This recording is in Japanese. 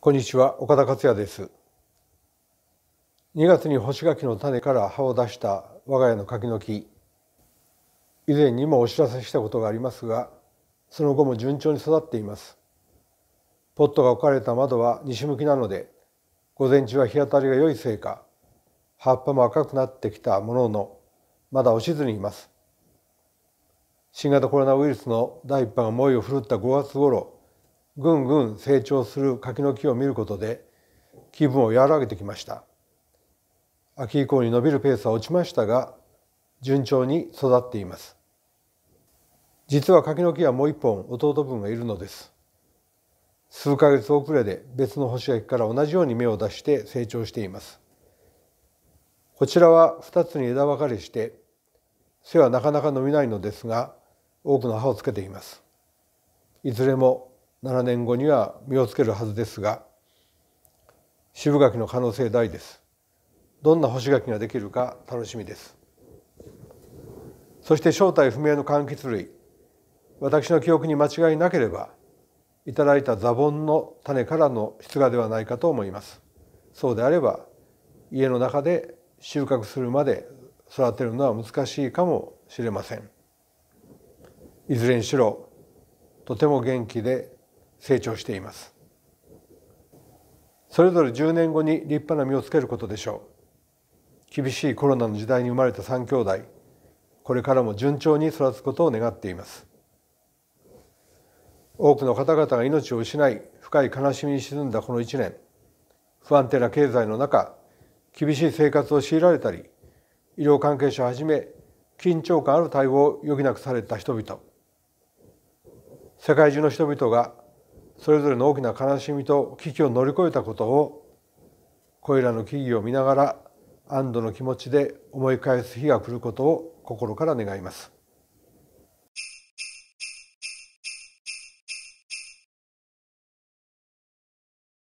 こんにちは岡田克也です2月に干し柿の種から葉を出した我が家の柿の木以前にもお知らせしたことがありますがその後も順調に育っていますポットが置かれた窓は西向きなので午前中は日当たりが良いせいか葉っぱも赤くなってきたもののまだ落ちずにいます新型コロナウイルスの第一波が猛威を振るった5月頃ぐんぐん成長する柿の木を見ることで気分を和らげてきました秋以降に伸びるペースは落ちましたが順調に育っています実は柿の木はもう一本弟分がいるのです数ヶ月遅れで別の干し柿から同じように芽を出して成長していますこちらは二つに枝分かれして背はなかなか伸びないのですが多くの葉をつけていますいずれも7年後には実をつけるはずですが渋柿の可能性大ですどんな干し柿ができるか楽しみですそして正体不明の柑橘類私の記憶に間違いなければいただいたザボンの種からの出荷ではないかと思いますそうであれば家の中で収穫するまで育てるのは難しいかもしれませんいずれにしろとても元気で成長していますそれぞれ10年後に立派な実をつけることでしょう厳しいコロナの時代に生まれた3兄弟これからも順調に育つことを願っています多くの方々が命を失い深い悲しみに沈んだこの1年不安定な経済の中厳しい生活を強いられたり医療関係者をはじめ緊張感ある対応を余儀なくされた人々世界中の人々がそれぞれの大きな悲しみと危機を乗り越えたことをこれらの木々を見ながら安堵の気持ちで思い返す日が来ることを心から願います。